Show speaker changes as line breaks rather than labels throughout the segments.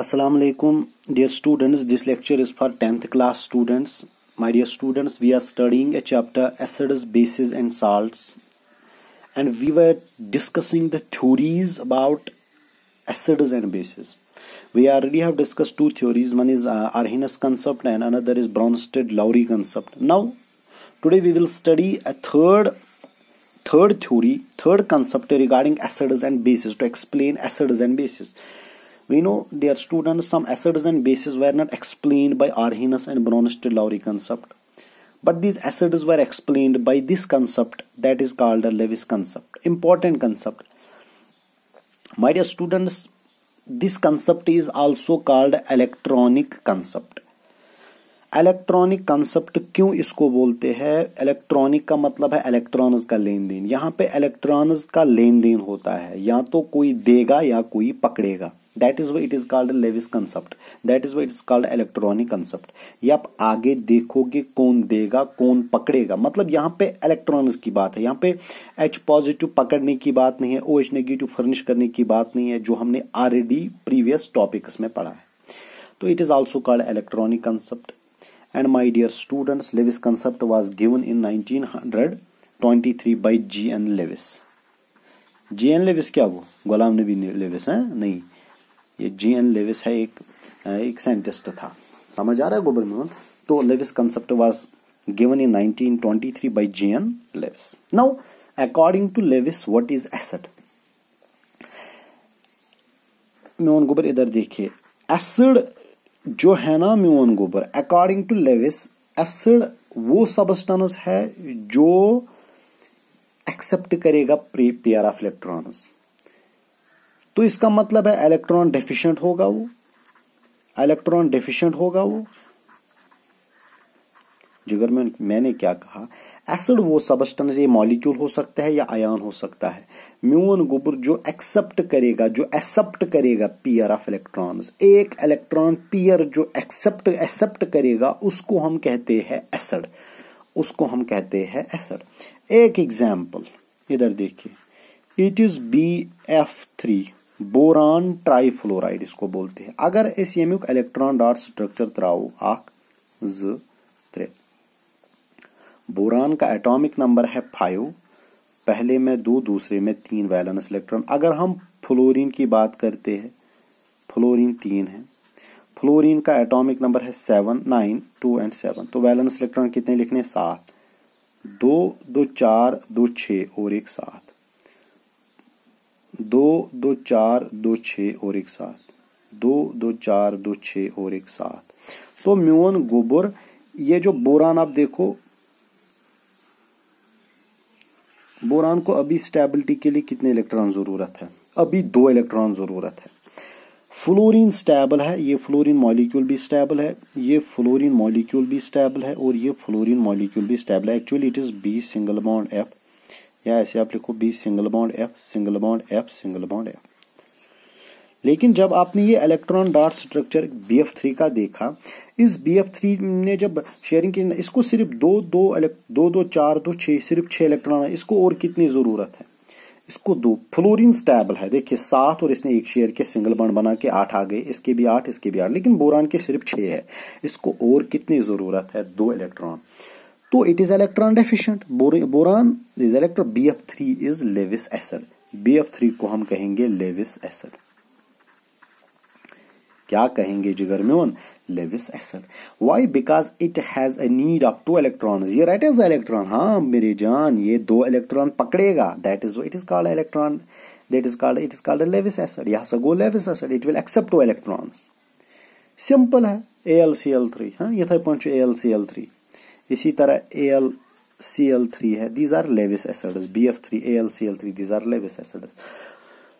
assalamu alaikum dear students this lecture is for 10th class students my dear students we are studying a chapter acids bases and salts and we were discussing the theories about acids and bases we already have discussed two theories one is uh, arrhenius concept and another is bronsted lowry concept now today we will study a third third theory third concept regarding acids and bases to explain acids and bases We know, dear students, some acids and bases were not explained by Arrhenius and Bronsted-Lowry concept. But these acids were explained by this concept that is called a Lewis concept. Important concept. My dear students, this concept is also called electronic concept. Electronic concept क्यों इसको बोलते हैं electronic का मतलब है electrons का लेन then यहाँ पे इलेक्ट्रॉन्स का लेन देन होता है या तो कोई देगा या कोई पकड़ेगा that is why it is called Lewis concept that is why it is called electronic concept ये आप आगे देखोगे कौन देगा कौन पकड़ेगा मतलब यहाँ पे इलेक्ट्रॉनिक्स की बात है यहाँ पे एच पॉजिटिव पकड़ने की बात नहीं है ओ एच नेगेटिव फर्निश करने की बात नहीं है जो हमने ऑलरेडी प्रीवियस टॉपिक्स में पढ़ा है तो it is also called electronic concept and my dear students Lewis concept was given in nineteen hundred twenty three by G N Lewis G N Lewis क्या वो गुलाम नबी लेविस है नहीं ये जी एन लेविस है एक एक साइंटिस्ट था समझ आ रहा है गोबर मोहन तो Lewis concept was given in 1923 by G N Lewis now according to Lewis what is acid Mohan गोबर इधर देखिए एसिड जो है ना मोहन गोबर अकॉर्डिंग टू लेविस एसिड वो सबस्टेंस है जो एक्सेप्ट करेगा प्री पेयर ऑफ इलेक्ट्रॉन्स तो इसका मतलब है इलेक्ट्रॉन डेफिशिएंट होगा वो इलेक्ट्रॉन डेफिशिएंट होगा वो जिगर में मैंने क्या कहा एसिड वो सबस्टेंस ये मॉलिक्यूल हो सकता है या आयान हो सकता है म्यून गुबर जो एक्सेप्ट करेगा जो एक्सेप्ट करेगा पीयर ऑफ इलेक्ट्रॉन्स एक इलेक्ट्रॉन पीयर जो एक्सेप्ट एक्सेप्ट करेगा उसको हम कहते हैं एसिड उसको हम कहते हैं एसिड एक एग्जाम्पल इधर देखिए it is B F three boron trifluoride इसको बोलते हैं अगर इस यमुक इलेक्ट्रॉन डॉट स्ट्रक्चर त्राओ अख त्रे बोरान का एटॉमिक नंबर है फाइव पहले में दो दूसरे में तीन वैलेंस इलेक्ट्रॉन अगर हम फ्लोरीन की बात करते हैं फ्लोरीन तीन है फ्लोरीन का एटॉमिक नंबर है seven nine two and seven तो वैलेंस इलेक्ट्रॉन कितने लिखने सात दो दो चार दो छः और एक सात दो दो चार दो छः और एक साथ दो दो चार दो छः और एक सात तो म्यून गोबर ये जो बोरान आप देखो बोरान को अभी स्टेबिलिटी के लिए कितने इलेक्ट्रॉन ज़रूरत है अभी दो इलेक्ट्रॉन ज़रूरत है फ्लोरीन स्टेबल है ये फ्लोरीन मॉलिक्यूल भी स्टेबल है ये फ्लोरीन मॉलिक्यूल भी स्टेबल है और ये फ्लोरीन मॉलिक्यूल भी स्टेबल है actually it is B single bond F या ऐसे आप लिखो B single bond F single bond F single bond F लेकिन जब आपने ये electron dot structure B F three का देखा इस बी एफ थ्री ने जब शेयरिंग की इसको सिर्फ दो दो दो दो चार दो छः सिर्फ छः इलेक्ट्रॉन है इसको और कितनी ज़रूरत है इसको दो फ्लोरिन स्टेबल है देखिए सात और इसने एक शेयर के सिंगल बॉन्ड बना के आठ आ गए इसके भी आठ इसके भी आठ लेकिन बोरान के सिर्फ छः है इसको और कितनी ज़रूरत है दो electron it is electron deficient boron is electron B F three is Lewis acid B F three को हम कहेंगे लेविस एसिड क्या कहेंगे जिगर म्योन Lewis acid why because it has a need of two electrons ये राइट इज इलेक्ट्रॉन हाँ मेरे जान ये दो इलेक्ट्रॉन पकड़ेगा that is it is called electron that is called it is called Lewis acid यहां से गो Lewis acid it will accept two electrons simple है A L C L three हाँ यथे पे एल सी एल थ्री इसी तरह A L C L three है these are Lewis acids B F three A L C L three these are Lewis acids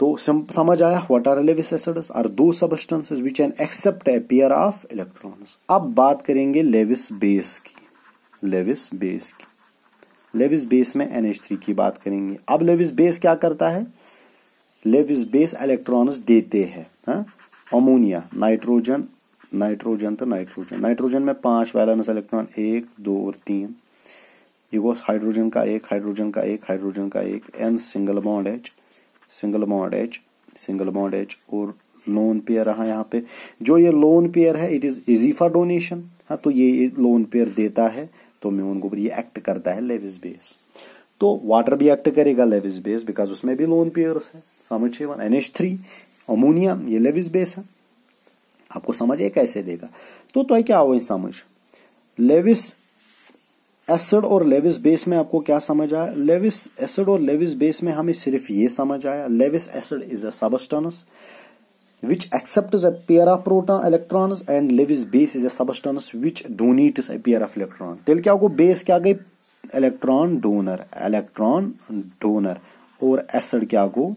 तो समझ आया what are Lewis acids are दो substances which can accept a pair of electrons अब बात करेंगे Lewis base की Lewis base की Lewis base में एन एच थ्री की बात करेंगे अब लेविस बेस क्या करता है लेविस बेस इलेक्ट्रॉन्स देते हैं हाँ? अमोनिया नाइट्रोजन नाइट्रोजन तो नाइट्रोजन नाइट्रोजन में पांच वैलेंस इलेक्ट्रॉन एक दो और तीन ये गोस हाइड्रोजन का एक हाइड्रोजन का एक हाइड्रोजन का एक N single bond H single bond H single bond H और लोन पेयर रहा यहाँ पे जो ये लोन पेयर है it is easy for donation हाँ तो ये लोन पेयर देता है तो मैं उनको ये एक्ट करता है लेविस बेस तो वाटर भी एक्ट करेगा लेविस बेस बिकॉज उसमें भी लोन पेयर्स है समझिए one N H three ammonia ये लेविस बेस है आपको समझ ये कैसे देगा तो तो क्या हो समझ लेविस एसिड और लेविस बेस में आपको क्या समझ आया लेविस एसिड और लेविस बेस में हमें सिर्फ ये समझ आया Lewis acid is a substance which accept a pair of proton electrons and Lewis base is a substance which donates a pair of electron तेल क्या होगा बेस क्या गई इलेक्ट्रॉन डोनर इलेक्ट्रॉन डोनर और एसिड क्या गो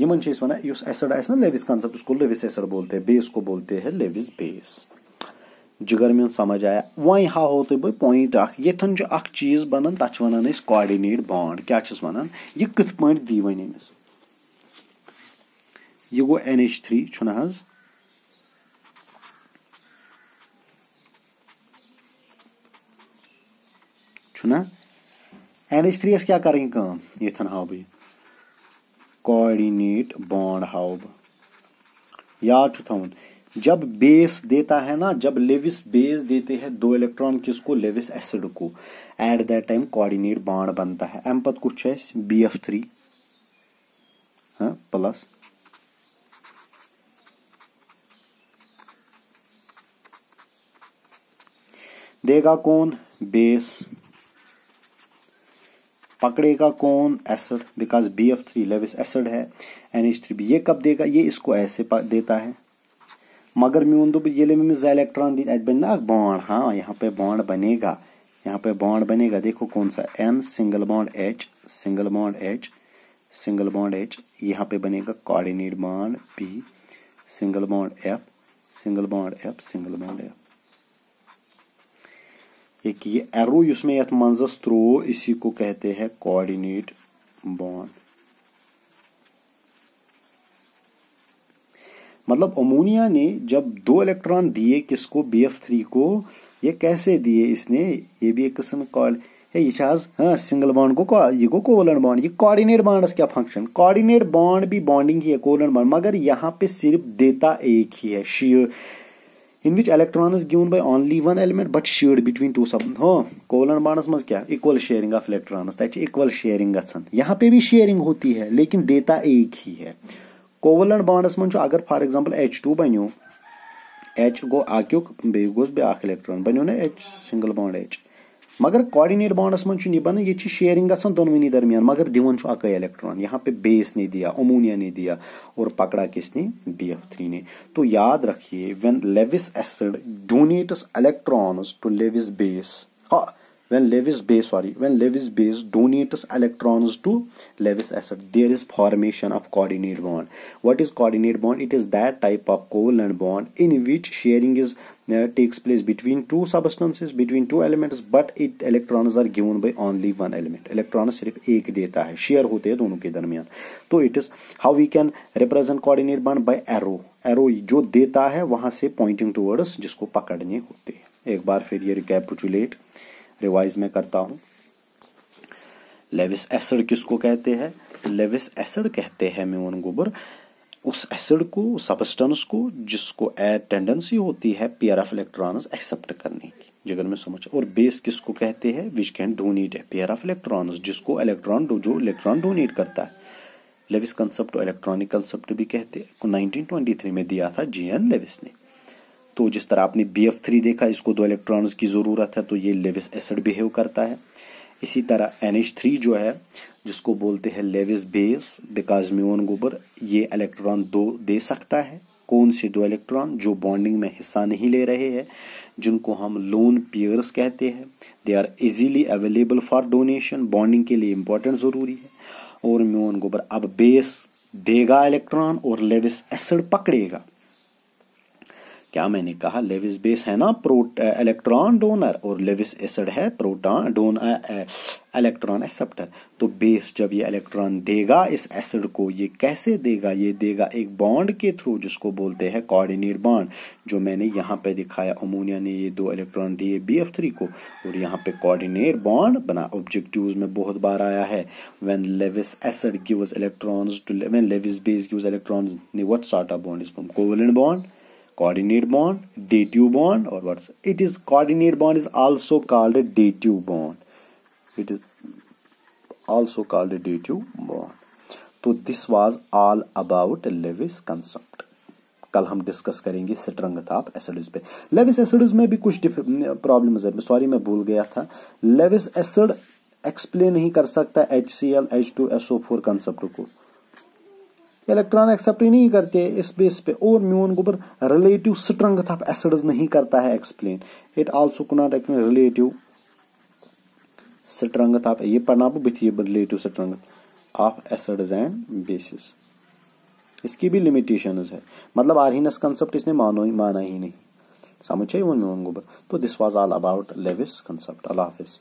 यमन वन एसड आ आए ना लेविस कंसेप्ट उसको लेविस एसड बोलते हैं बेस को बोलते हैं लेविस बेस जिगर मे समझ आया वह हाव तो बहुत पॉइंट यथन चीज बन तथा वन कोऑर्डिनेट बॉन्ड क्या वन यह कथ पे दी वन यह गो एन एच थ्री चुना चुना एन एच थ्री क्या करें यथन हाव बहुत कोऑर्डिनेट बॉन्ड हाउ याद टू थाउन जब बेस देता है ना जब लेविस बेस देते हैं दो इलेक्ट्रॉन किसको लेविस एसिड को at that time coordinate bond बनता है एम पद कुछ बी एफ थ्री प्लस देगा कौन बेस पकड़ेगा कौन acid because B F three Lewis acid है एन एच थ्री बी ये कब देगा ये इसको ऐसे देता है मगर मून दो ये मे जो इलेक्ट्रॉन दी अत बन ना बॉन्ड हाँ यहाँ पे बॉन्ड बनेगा यहाँ पे बॉन्ड बनेगा देखो कौन सा N single bond H single bond H single bond H यहाँ पे बनेगा coordinate bond B single bond F single bond F single bond F एक ये एरो इसमें यथ मंजस त्रो इसी को कहते हैं कोऑर्डिनेट बॉन्ड मतलब अमोनिया ने जब दो इलेक्ट्रॉन दिए किसको बी एफ थ्री को ये कैसे दिए इसने ये भी एक किस्म कॉल है ये छाज हाँ सिंगल बॉन्ड को ये को कोलन बॉन्ड ये कोऑर्डिनेट बॉन्ड क्या फंक्शन कोऑर्डिनेट बॉन्ड भी बॉन्डिंग ही है कोलन बॉन्ड मगर यहाँ पे सिर्फ देता एक ही है share in which electron is given by only one element but shared between two सब हो कोलन बॉन्ड्स मज क्या इक्वल शेयरिंग ऑफ इलेक्ट्रॉन्स तथा इक्वल शेयरिंग गसन यहाँ पे भी शेयरिंग होती है लेकिन देता एक ही है कोवलन बॉन्ड्स मन अगर फॉर एग्जांपल एच टू बनो एच गो अकुक बे गोस बे इलेक्ट्रॉन बनो ना एच सिंगल बॉन्ड एच मगर कॉर्डिनेट बॉन्डस मन चुन बन ये शेयरिंग गसन दरमियान मगर दिवन अकै इलेक्ट्रॉन यहाँ पे बेस ने दिया अमोनिया ने दिया और पकड़ा किसने बी एफ थ्री ने तो याद रखिए when Lewis acid donates electrons to Lewis base हाँ when Lewis base sorry when Lewis base donates electrons to Lewis acid there is formation of coordinate bond what is coordinate bond it is that type of covalent bond in which sharing is uh, takes place between two substances between two elements but it electrons are given by only one element electron sirf ek deta hai share hote hai dono ke darmiyan so it is how we can represent coordinate bond by arrow arrow jo deta hai wahan se pointing towards jisko pakadne hote hai ek bar fir ye recapitulate revise में करता हूं Lewis acid किसको कहते हैं Lewis acid कहते हैं म्यून गोबर उस एसिड को सबस्टेंस को जिसको टेंडेंसी होती है पेयर ऑफ इलेक्ट्रॉन्स एक्सेप्ट करने की जगह में समझ और बेस किसको कहते हैं विच कैन डोनेट है पेयर ऑफ इलेक्ट्रॉन्स जिसको इलेक्ट्रॉन जो इलेक्ट्रॉन डोनेट करता है लेविस कंसेप्ट इलेक्ट्रॉनिक कंसेप्ट भी कहते हैं 1923 में दिया था जी एन लेविस ने तो जिस तरह आपने बी एफ थ्री देखा इसको दो इलेक्ट्रॉन्स की ज़रूरत है तो ये लेविस एसिड बिहेव करता है इसी तरह एन एच थ्री जो है जिसको बोलते हैं लेविस बेस बिकॉज म्यून गोबर ये इलेक्ट्रॉन दो दे सकता है कौन से दो इलेक्ट्रॉन जो बॉन्डिंग में हिस्सा नहीं ले रहे हैं जिनको हम लोन पेयर्स कहते हैं they are easily available for donation bonding के लिए इम्पोर्टेंट ज़रूरी है और म्यून गोबर अब बेस देगा इलेक्ट्रॉन और लेविस एसिड पकड़ेगा क्या मैंने कहा लेविस बेस है ना प्रो इलेक्ट्रॉन डोनर और लेविस एसिड है प्रोटॉन डोन इलेक्ट्रॉन एक्सेप्टर तो बेस जब ये इलेक्ट्रॉन देगा इस एसिड को ये कैसे देगा ये देगा एक बॉन्ड के थ्रू जिसको बोलते हैं कोऑर्डिनेट बॉन्ड जो मैंने यहाँ पे दिखाया अमोनिया ने ये दो इलेक्ट्रॉन दिए बी एफ थ्री को और यहाँ पे कॉर्डिनेट बॉन्ड बना ऑब्जेक्टिव में बहुत बार आया है when Lewis acid gives electron to Lewis base gives electron ने what sort bond is from covalent bond coordinate bond dative bond or what's it is coordinate bond is also called a dative bond it is also called a dative bond so this was all about lewis concept कल हम discuss करेंगे strength of acids पे Lewis acids में भी कुछ problems है sorry मैं भूल गया था लेविस एसिड एक्सप्लेन नहीं कर सकता H C L H two S O four concept को इलेक्ट्रॉन एक्सेप्ट ही नहीं करते इस बेस पे और मोन गोबर रिलेटिव स्ट्रेंथ ऑफ एसिड्स नहीं करता है explain it also cannot explain relative strength of ये पढ़ना आपको बिथ relative strength of acids and bases इसकी भी लिमिटेशंस है मतलब आरहीनस कांसेप्ट इसने मानो ही माना ही नहीं समझ आई वो मोन गोबर तो this was all about Lewis concept अल्लाह हाफिज़